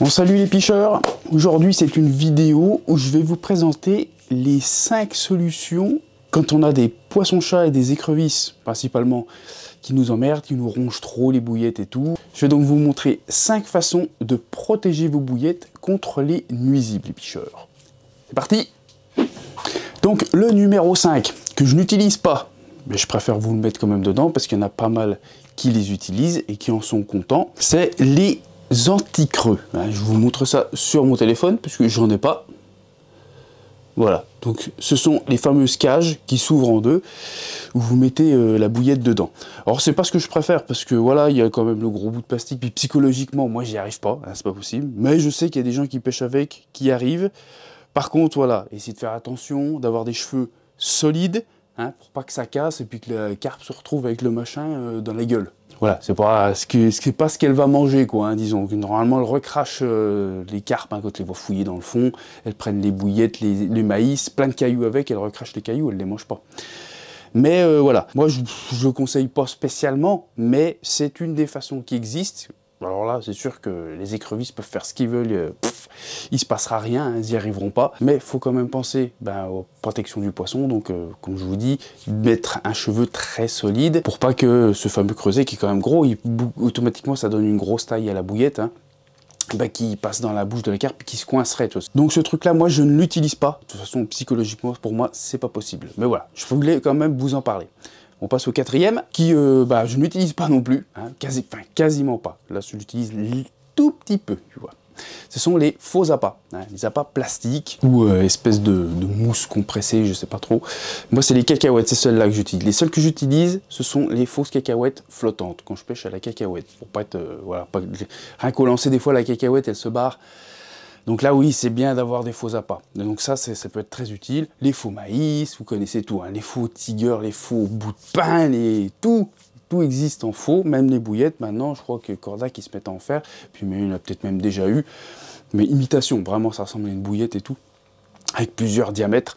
Bon salut les picheurs, aujourd'hui c'est une vidéo où je vais vous présenter les 5 solutions quand on a des poissons-chats et des écrevisses principalement qui nous emmerdent, qui nous rongent trop les bouillettes et tout. Je vais donc vous montrer 5 façons de protéger vos bouillettes contre les nuisibles les picheurs. C'est parti Donc le numéro 5 que je n'utilise pas, mais je préfère vous le mettre quand même dedans parce qu'il y en a pas mal qui les utilisent et qui en sont contents, c'est les anti-creux. Hein, je vous montre ça sur mon téléphone, puisque j'en ai pas. Voilà, donc ce sont les fameuses cages qui s'ouvrent en deux, où vous mettez euh, la bouillette dedans. Alors c'est pas ce que je préfère, parce que voilà, il y a quand même le gros bout de plastique, puis psychologiquement, moi j'y arrive pas, hein, c'est pas possible. Mais je sais qu'il y a des gens qui pêchent avec, qui arrivent. Par contre, voilà, essayez de faire attention, d'avoir des cheveux solides, hein, pour pas que ça casse, et puis que la carpe se retrouve avec le machin euh, dans la gueule. Voilà, c'est pas ce que pas ce qu'elle va manger quoi, hein, disons. Normalement, elle recrache euh, les carpes hein, quand elle les voit fouiller dans le fond. Elle prennent les bouillettes, les, maïs, plein de cailloux avec. Elle recrache les cailloux, elle les mange pas. Mais euh, voilà, moi je ne conseille pas spécialement, mais c'est une des façons qui existent. Bah, alors là, c'est sûr que les écrevisses peuvent faire ce qu'ils veulent, il euh, ne il se passera rien, hein, ils n'y arriveront pas. Mais il faut quand même penser bah, aux protections du poisson, donc euh, comme je vous dis, mettre un cheveu très solide pour pas que ce fameux creuset qui est quand même gros, automatiquement ça donne une grosse taille à la bouillette. Hein, bah, qui passe dans la bouche de la carpe et qui se coincerait. Donc ce truc-là, moi, je ne l'utilise pas. De toute façon, psychologiquement, pour moi, c'est pas possible. Mais voilà, je voulais quand même vous en parler. On passe au quatrième, qui euh, bah, je n'utilise pas non plus, hein, quasi, quasiment pas. Là, je l'utilise tout petit peu, tu vois. Ce sont les faux appâts, hein, les appâts plastiques ou euh, espèces de, mousse compressée, je sais pas trop. Moi, c'est les cacahuètes, c'est celles-là que j'utilise. Les seules que j'utilise, ce sont les fausses cacahuètes flottantes quand je pêche à la cacahuète, pour pas être, euh, voilà, pas, rien qu'au lancer des fois la cacahuète, elle se barre. Donc là, oui, c'est bien d'avoir des faux appâts. Donc ça, ça peut être très utile. Les faux maïs, vous connaissez tout, hein. les faux tigres, les faux bouts de pain, les tout. Tout existe en faux, même les bouillettes. Maintenant, je crois que Corda qui se met en faire, puis mais il a peut-être même déjà eu. Mais imitation, vraiment, ça ressemble à une bouillette et tout, avec plusieurs diamètres.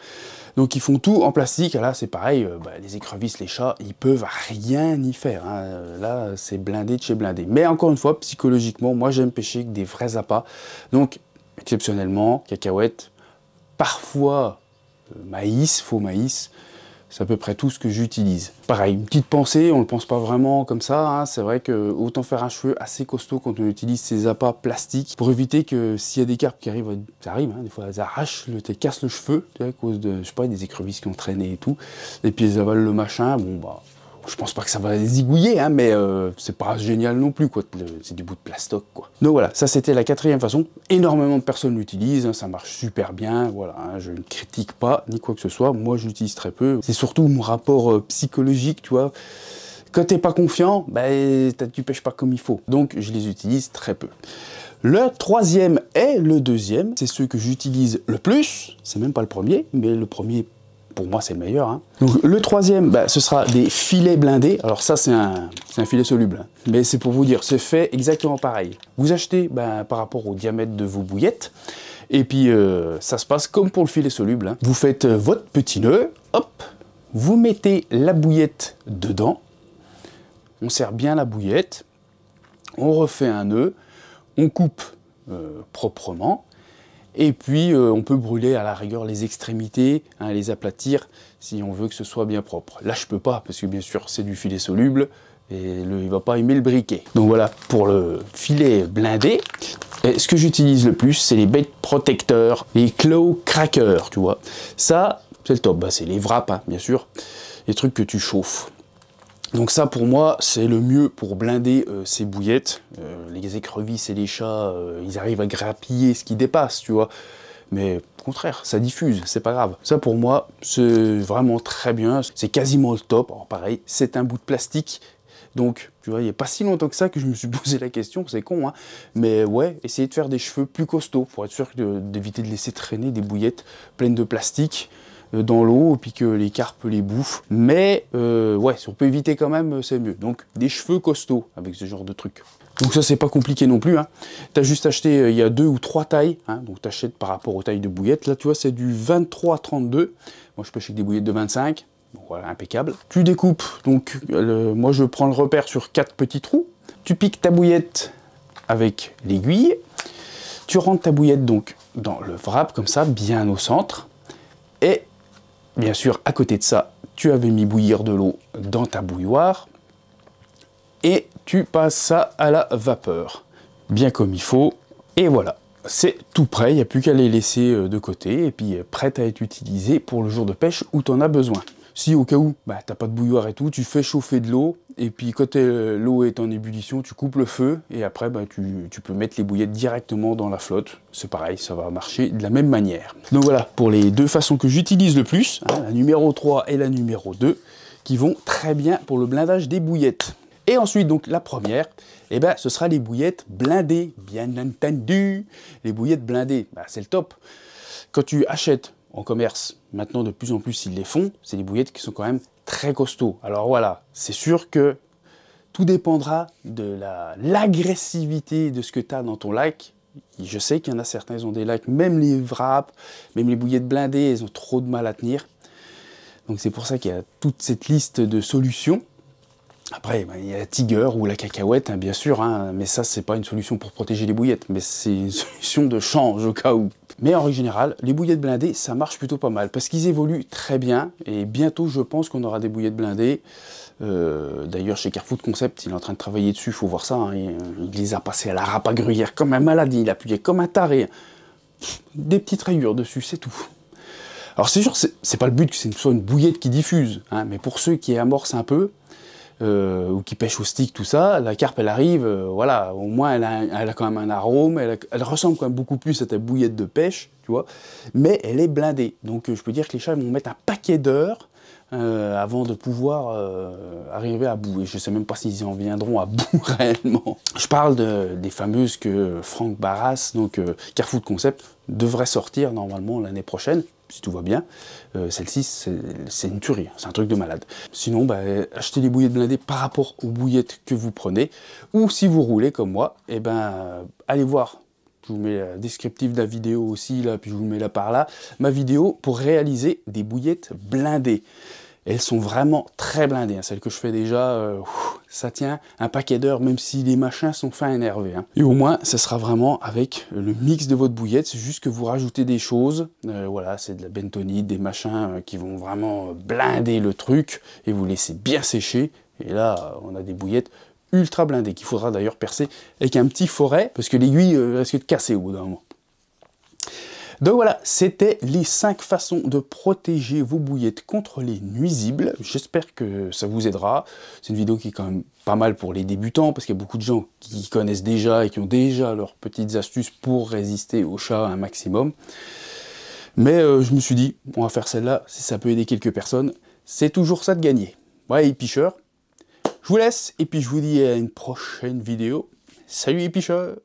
Donc ils font tout en plastique. Là, c'est pareil, euh, bah, les écrevisses, les chats, ils peuvent rien y faire. Hein. Euh, là, c'est blindé de chez blindé. Mais encore une fois, psychologiquement, moi, j'aime pêcher avec des vrais appâts. Donc exceptionnellement, cacahuètes, parfois euh, maïs, faux maïs, c'est à peu près tout ce que j'utilise. Pareil, une petite pensée, on ne le pense pas vraiment comme ça, hein. c'est vrai que autant faire un cheveu assez costaud quand on utilise ces appâts plastiques pour éviter que s'il y a des carpes qui arrivent, ça arrive, hein, des fois elles arrachent, le, elles cassent le cheveu à cause de, je sais pas, des écrevisses qui ont traîné et tout, et puis elles avalent le machin, bon bah je pense pas que ça va zigouiller, hein, mais euh, c'est pas génial non plus, quoi. C'est du bout de plastoc, quoi. Donc voilà, ça c'était la quatrième façon. Énormément de personnes l'utilisent, hein, ça marche super bien, voilà. Hein, je ne critique pas, ni quoi que ce soit. Moi, j'utilise très peu. C'est surtout mon rapport euh, psychologique, tu vois. Quand t'es pas confiant, ben, tu pêches pas comme il faut. Donc, je les utilise très peu. Le troisième et le deuxième, c'est ceux que j'utilise le plus. C'est même pas le premier, mais le premier pour moi, c'est le meilleur. Hein. Donc, le troisième, bah, ce sera des filets blindés. Alors ça, c'est un, filet soluble. Hein. Mais c'est pour vous dire, c'est fait exactement pareil. Vous achetez bah, par rapport au diamètre de vos bouillettes. Et puis, euh, ça se passe comme pour le filet soluble. Hein. Vous faites euh, votre petit nœud, hop, vous mettez la bouillette dedans. On serre bien la bouillette. On refait un nœud. On coupe euh, proprement. Et puis, euh, on peut brûler à la rigueur les extrémités, hein, les aplatir, si on veut que ce soit bien propre. Là, je peux pas, parce que bien sûr, c'est du filet soluble, et le, il va pas aimer le briquet. Donc voilà, pour le filet blindé, ce que j'utilise le plus, c'est les bêtes protecteurs, les claw crackers, tu vois. Ça, c'est le top, bah, c'est les wraps, hein, bien sûr, les trucs que tu chauffes. Donc ça pour moi c'est le mieux pour blinder euh, ces bouillettes. Euh, les écrevisses et les chats, euh, ils arrivent à grappiller ce qui dépasse, tu vois. Mais au contraire, ça diffuse, c'est pas grave. Ça pour moi c'est vraiment très bien, c'est quasiment le top. Alors pareil, c'est un bout de plastique. Donc, tu vois, il n'y a pas si longtemps que ça que je me suis posé la question, c'est con, hein. Mais ouais, essayez de faire des cheveux plus costauds pour être sûr d'éviter de laisser traîner des bouillettes pleines de plastique. Euh, dans l'eau, puis que les carpes les bouffent. Mais euh, ouais, si on peut éviter quand même, euh, c'est mieux. Donc des cheveux costauds avec ce genre de truc. Donc ça c'est pas compliqué non plus. Hein. Tu as juste acheté, il y a deux ou trois tailles. Hein. donc tu achètes par rapport aux tailles de bouillettes. Là tu vois c'est du 23-32. Moi je peux acheter des bouillettes de 25. Donc voilà, impeccable. Tu découpes, donc moi je prends le repère sur quatre petits trous. Tu piques ta bouillette avec l'aiguille. Tu rentres ta bouillette donc dans le wrap comme ça, bien au centre. Et Bien sûr, à côté de ça, tu avais mis bouillir de l'eau dans ta bouilloire et tu passes ça à la vapeur, bien comme il faut. Et voilà, c'est tout prêt, il n'y a plus qu'à les laisser euh, de côté et puis euh, prête à être utilisé pour le jour de pêche où tu en as besoin. Si au cas où, bah, n'as pas de bouilloire et tout, tu fais chauffer de l'eau, et puis quand euh, l'eau est en ébullition, tu coupes le feu, et après, bah, tu, peux mettre les bouillettes directement dans la flotte. C'est pareil, ça va marcher de la même manière. Donc voilà, pour les deux façons que j'utilise le plus, hein, la numéro 3 et la numéro 2, qui vont très bien pour le blindage des bouillettes. Et ensuite, donc la première, eh ben, ce sera les bouillettes blindées, bien entendu. Les bouillettes blindées, bah, c'est le top. Quand tu achètes en commerce. Maintenant, de plus en plus, ils les font. C'est des bouillettes qui sont quand même très costauds. Alors voilà, c'est sûr que tout dépendra de l'agressivité de ce que tu as dans ton lac. Je sais qu'il y en a certains, ils ont des lacs, même les wraps, même les bouillettes blindées, ils ont trop de mal à tenir. Donc c'est pour ça qu'il y a toute cette liste de solutions. Après, ben, il y a la tigre ou la cacahuète, hein, bien sûr, hein, mais ça, c'est pas une solution pour protéger les bouillettes, mais c'est une solution de change au cas où. Mais en règle générale, les bouillettes blindées, ça marche plutôt pas mal, parce qu'ils évoluent très bien, et bientôt, je pense qu'on aura des bouillettes blindées. Euh, d'ailleurs, chez Carrefour Concept, il est en train de travailler dessus, il faut voir ça, hein, il, les a passés à la rapa gruyère comme un malade, il appuyait comme un taré. Des petites rayures dessus, c'est tout. Alors c'est sûr, c'est pas le but que ce soit une bouillette qui diffuse, mais pour ceux qui amorcent un peu, euh, ou qui pêche au stick, tout ça, la carpe, elle arrive, euh, voilà, au moins elle a, quand même un arôme, elle, ressemble quand même beaucoup plus à ta bouillette de pêche, tu vois, mais elle est blindée. Donc euh, je peux dire que les chats vont mettre un paquet d'heures avant de pouvoir arriver à bout. Et je ne sais même pas s'ils en viendront à bout réellement. Je parle des fameuses que Franck Barras, donc Carrefour Concept, devrait sortir normalement l'année prochaine si tout va bien. Euh, celle-ci, c'est une tuerie, hein, c'est un truc de malade. Sinon, bah, achetez des bouillettes blindées par rapport aux bouillettes que vous prenez. Ou si vous roulez comme moi, eh ben, allez voir. Je vous mets la descriptif de la vidéo aussi, là, puis je vous mets là par là. Ma vidéo pour réaliser des bouillettes blindées elles sont vraiment très blindées. Hein. Celles que je fais déjà, euh, ça tient un paquet d'heures, même si les machins sont fin énervés. Hein. Et au moins, ça sera vraiment avec le mix de votre bouillette. C'est juste que vous rajoutez des choses. Euh, voilà, c'est de la bentonite, des machins euh, qui vont vraiment blinder le truc. Et vous laisser bien sécher. Et là, on a des bouillettes ultra blindées qu'il faudra d'ailleurs percer avec un petit forêt parce que l'aiguille risque de casser au bout d'un moment. Donc voilà, c'était les 5 façons de protéger vos bouillettes contre les nuisibles. J'espère que ça vous aidera. C'est une vidéo qui est quand même pas mal pour les débutants parce qu'il y a beaucoup de gens qui connaissent déjà et qui ont déjà leurs petites astuces pour résister aux chats un maximum. Mais euh, je me suis dit, on va faire celle-là, si ça peut aider quelques personnes, c'est toujours ça de gagner. Ouais, épicheur, je vous laisse et puis je vous dis à une prochaine vidéo. Salut épicheur